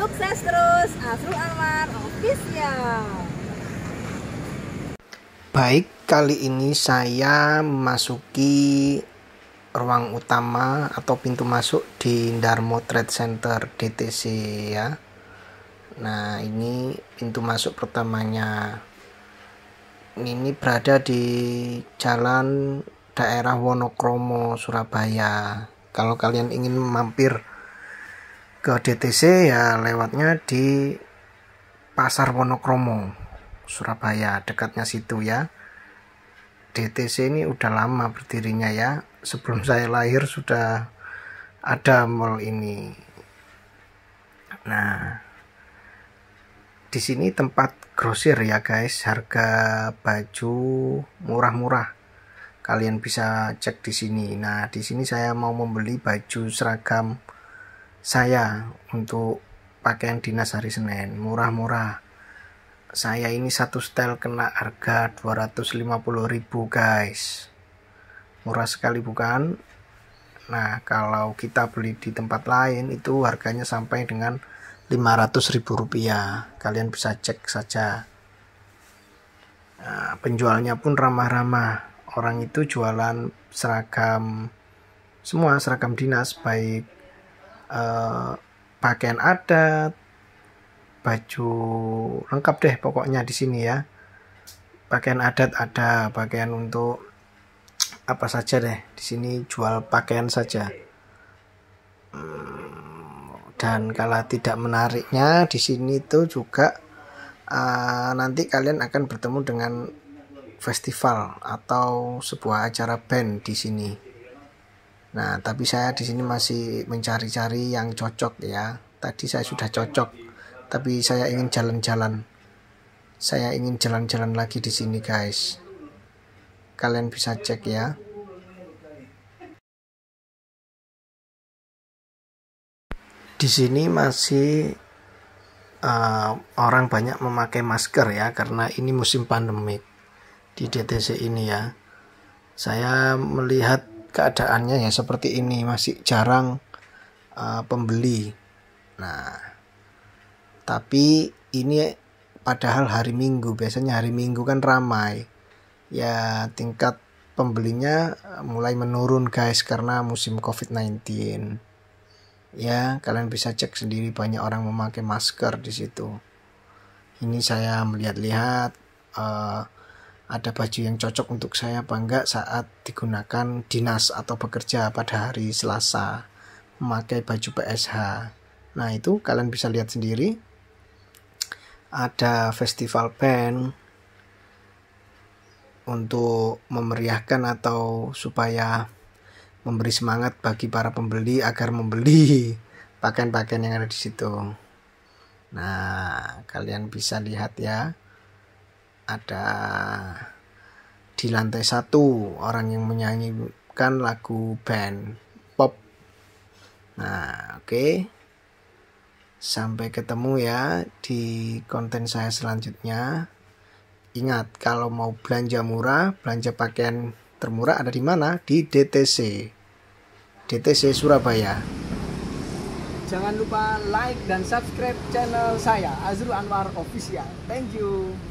Sukses terus Asrul Anwar Official. Baik, kali ini saya memasuki ruang utama atau pintu masuk di Darmo Trade Center DTC ya. Nah, ini pintu masuk pertamanya. Ini berada di jalan daerah Wonokromo, Surabaya. Kalau kalian ingin mampir ke DTC ya lewatnya di Pasar Wonokromo Surabaya dekatnya situ ya DTC ini udah lama berdirinya ya sebelum saya lahir sudah ada mall ini nah di sini tempat grosir ya guys harga baju murah-murah kalian bisa cek di sini nah di sini saya mau membeli baju seragam saya untuk pakaian dinas hari Senin murah-murah saya ini satu setel kena harga 250.000 guys murah sekali bukan nah kalau kita beli di tempat lain itu harganya sampai dengan 500.000 rupiah kalian bisa cek saja nah, penjualnya pun ramah-ramah orang itu jualan seragam semua seragam dinas baik Eh, pakaian adat, baju lengkap deh pokoknya di sini ya. Pakaian adat ada, pakaian untuk apa saja deh. Di sini jual pakaian saja. Hmm, dan kalau tidak menariknya di sini tuh juga uh, nanti kalian akan bertemu dengan festival atau sebuah acara band di sini. Nah, tapi saya di sini masih mencari-cari yang cocok ya. Tadi saya sudah cocok, tapi saya ingin jalan-jalan. Saya ingin jalan-jalan lagi di sini, guys. Kalian bisa cek ya. Di sini masih uh, orang banyak memakai masker ya karena ini musim pandemik di DTC ini ya. Saya melihat keadaannya ya seperti ini masih jarang uh, pembeli. Nah, tapi ini padahal hari Minggu biasanya hari Minggu kan ramai. Ya tingkat pembelinya mulai menurun guys karena musim COVID-19. Ya, kalian bisa cek sendiri banyak orang memakai masker di situ. Ini saya melihat-lihat uh, ada baju yang cocok untuk saya apa enggak saat digunakan dinas atau bekerja pada hari Selasa memakai baju PSH. Nah, itu kalian bisa lihat sendiri. Ada festival band untuk memeriahkan atau supaya memberi semangat bagi para pembeli agar membeli pakaian-pakaian yang ada di situ. Nah, kalian bisa lihat ya ada di lantai satu orang yang menyanyikan lagu band pop. Nah, oke. Okay. Sampai ketemu ya di konten saya selanjutnya. Ingat, kalau mau belanja murah, belanja pakaian termurah ada di mana? Di DTC. DTC Surabaya. Jangan lupa like dan subscribe channel saya Azrul Anwar Official. Thank you.